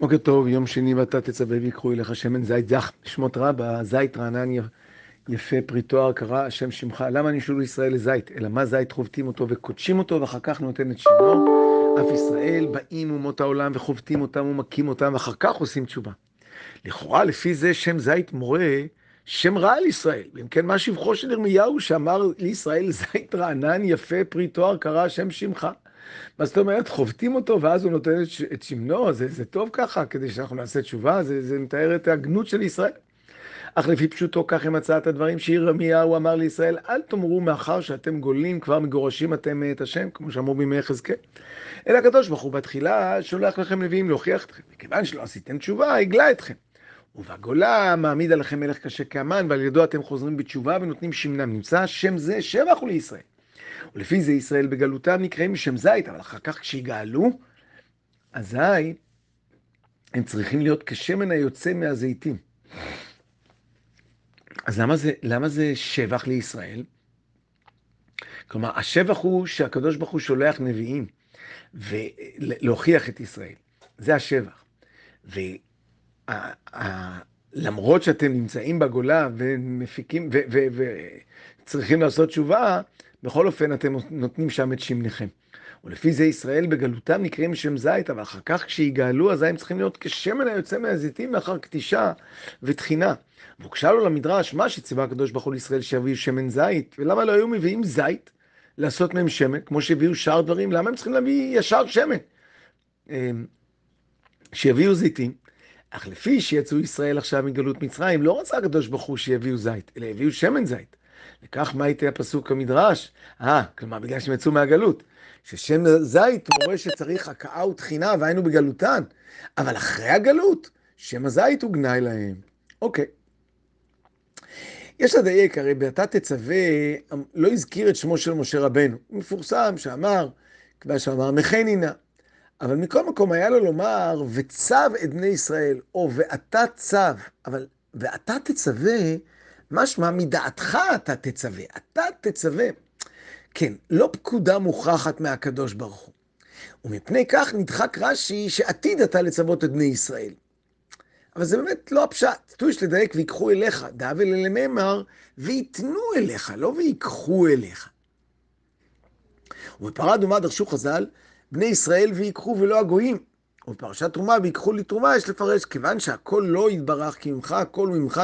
בוקר טוב, יום שני ואתה תצווה ויקחו אליך שמן זית זך, שמות רבה, זית רענן יפה פרי תואר קרא השם שמך. למה נשאלו ישראל לזית? אלא מה זית חובטים אותו וקודשים אותו ואחר כך נותן את שמו. אף ישראל באים אומות העולם וחובטים אותם ומכים אותם ואחר כך עושים תשובה. לכאורה לפי זה שם זית מורה שם רע על ישראל. אם כן, מה שבחו של ירמיהו שאמר לישראל זית רענן יפה פרי תואר קרא השם שמך. מה זאת אומרת, חובטים אותו ואז הוא נותן את שמנו, זה, זה טוב ככה, כדי שאנחנו נעשה תשובה, זה, זה מתאר את ההגנות של ישראל. אך לפי פשוטו כך הם הצעת הדברים שירמיהו אמר לישראל, אל תאמרו מאחר שאתם גולים כבר מגורשים אתם את השם, כמו שאמרו בימי יחזקאל. אלא הקדוש ברוך הוא בתחילה שולח לכם נביאים להוכיח אתכם, מכיוון שלא עשיתם תשובה, הגלה אתכם. ובגולה מעמיד עליכם מלך קשה כאמן, ועל ידו אתם חוזרים בתשובה ונותנים שמנם. נמצא שם זה שבח הוא לישראל. ולפי זה ישראל בגלותם נקראים משם זית, אבל אחר כך כשיגאלו, אזי הם צריכים להיות כשמן היוצא מהזיתים. אז למה זה, למה זה שבח לישראל? כלומר, השבח הוא שהקדוש ברוך הוא שולח נביאים להוכיח את ישראל. זה השבח. ולמרות שאתם נמצאים בגולה ומפיקים וצריכים לעשות תשובה, בכל אופן, אתם נותנים שם את שמניכם. ולפי זה ישראל בגלותם נקראים שם זית, אבל אחר כך כשיגאלו, אזי הם צריכים להיות כשמן היוצא מהזיתים לאחר כתישה ותחינה. והוגשה לו למדרש, מה שציווה הקדוש ברוך הוא לישראל שיביאו שמן זית, ולמה לא היו מביאים זית לעשות מהם שמן, כמו שהביאו שאר דברים, למה הם צריכים להביא ישר שמן? אמ, שיביאו זיתים. אך לפי שיצאו ישראל עכשיו מגלות מצרים, לא רצה הקדוש ברוך הוא שיביאו זית, אלא יביאו שמן זית. וכך מה הייתה הפסוק המדרש? אה, כלומר, בגלל שהם יצאו מהגלות. ששם הזית מורה שצריך הכאה ותחינה, והיינו בגלותן. אבל אחרי הגלות, שם הזית הוא גנאי להם. אוקיי. יש לדייק, הרי ב"אתה תצווה" לא הזכיר את שמו של משה רבנו. הוא מפורסם שאמר, כבר שאמר מכני נא. אבל מכל מקום היה לו לומר, וצב את בני ישראל, או ואתה צב. אבל ואתה תצווה, משמע, מדעתך אתה תצווה, אתה תצווה. כן, לא פקודה מוכרחת מהקדוש ברוך הוא. ומפני כך נדחק רש"י שעתיד אתה לצוות את בני ישראל. אבל זה באמת לא הפשט. טויש לדייק ויקחו אליך, דאבל אלה מימר, ויתנו אליך, לא ויקחו אליך. ובפרה דומה דרשו חז"ל, בני ישראל ויקחו ולא הגויים. ובפרשת תרומה, ויקחו לי תרומה, יש לפרש, כיוון שהכל לא יתברך, כי ממך הכל וממך,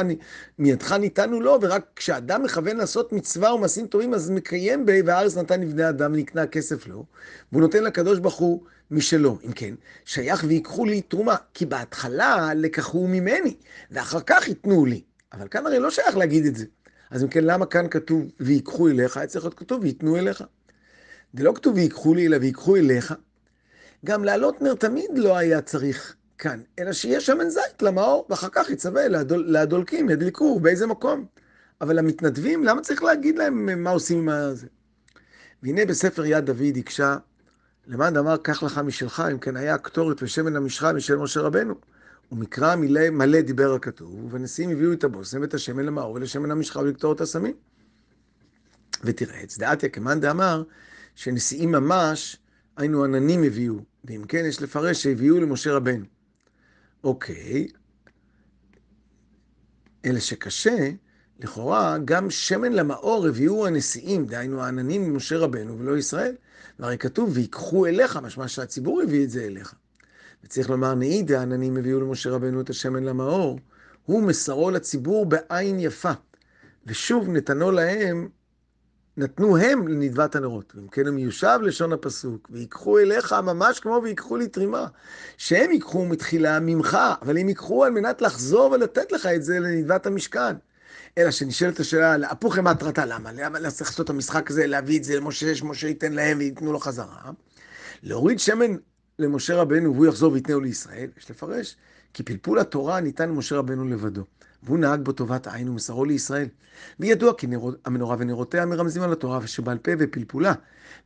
מידך ניתנו לו, ורק כשאדם מכוון לעשות מצווה ומעשים טובים, אז מקיים ב, והארץ נתן לבני אדם, נקנה כסף לו, והוא נותן לקדוש ברוך הוא משלו. אם כן, שייך ויקחו לי תרומה, כי בהתחלה לקחו ממני, ואחר כך ייתנו לי. אבל כאן הרי לא שייך להגיד את זה. אז אם כן, למה כאן כתוב ויקחו אליך? היה צריך להיות כתוב ויתנו אליך. זה לא כתוב ויקחו לי, אלא ויקחו אליך. גם לעלות נר תמיד לא היה צריך כאן, אלא שיהיה שמן זית למאור, ואחר כך יצווה להדול, להדולקים, ידליקו, באיזה מקום. אבל המתנדבים, למה צריך להגיד להם מה עושים עם זה? והנה בספר יד דוד הקשה, למען אמר קח לך משלך, אם כן היה הקטורת ושמן המשחה משל משה רבנו. ומקרא מלא, מלא דיבר הכתוב, והנשיאים הביאו את הבושם ואת השמן למאור ולשמן המשחה ולקטורת הסמים. ותראה, את צדעתיה כמאן דאמר, שנשיאים ממש היינו עננים הביאו, ואם כן יש לפרש שהביאו למשה רבנו. אוקיי, אלא שקשה, לכאורה, גם שמן למאור הביאו הנשיאים, דהיינו העננים ממשה רבנו ולא ישראל. והרי כתוב, ויקחו אליך, משמע שהציבור הביא את זה אליך. וצריך לומר, נעיד העננים הביאו למשה רבנו את השמן למאור, הוא מסרו לציבור בעין יפה. ושוב נתנו להם נתנו הם לנדבת הנרות. אם כן, הם יושב לשון הפסוק, ויקחו אליך ממש כמו ויקחו לי תרימה. שהם ייקחו מתחילה ממך, אבל הם ייקחו על מנת לחזור ולתת לך את זה לנדבת המשכן. אלא שנשאלת השאלה, הפוך למטרתה, למה? למה צריך לעשות את המשחק הזה, להביא את זה למשה, שמשה ייתן להם וייתנו לו חזרה? להוריד שמן למשה רבנו והוא יחזור ויתנהו לישראל, יש לפרש, כי פלפול התורה ניתן למשה רבנו לבדו. והוא נהג בו טובת עין ומסרו לישראל. וידוע כי נרות, המנורה ונרותיה מרמזים על התורה שבעל פה ופלפולה.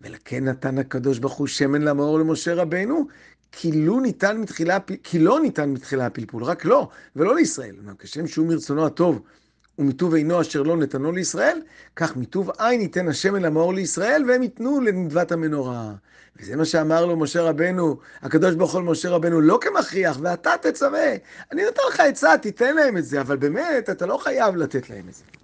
ולכן נתן הקדוש ברוך הוא שמן למאור למשה רבנו, כי לא ניתן מתחילה, כי לא ניתן מתחילה הפלפול, רק לו, לא, ולא לישראל. כשם שהוא מרצונו הטוב ומטוב עינו אשר לא נתנו לישראל, כך מטוב עין ייתן השם אל המאור לישראל, והם ייתנו לנדבת המנורה. וזה מה שאמר לו משה רבנו, הקדוש ברוך הוא משה רבנו, לא כמכריח, ואתה תצווה. אני נותן לך עצה, תיתן להם את זה, אבל באמת, אתה לא חייב לתת להם את זה.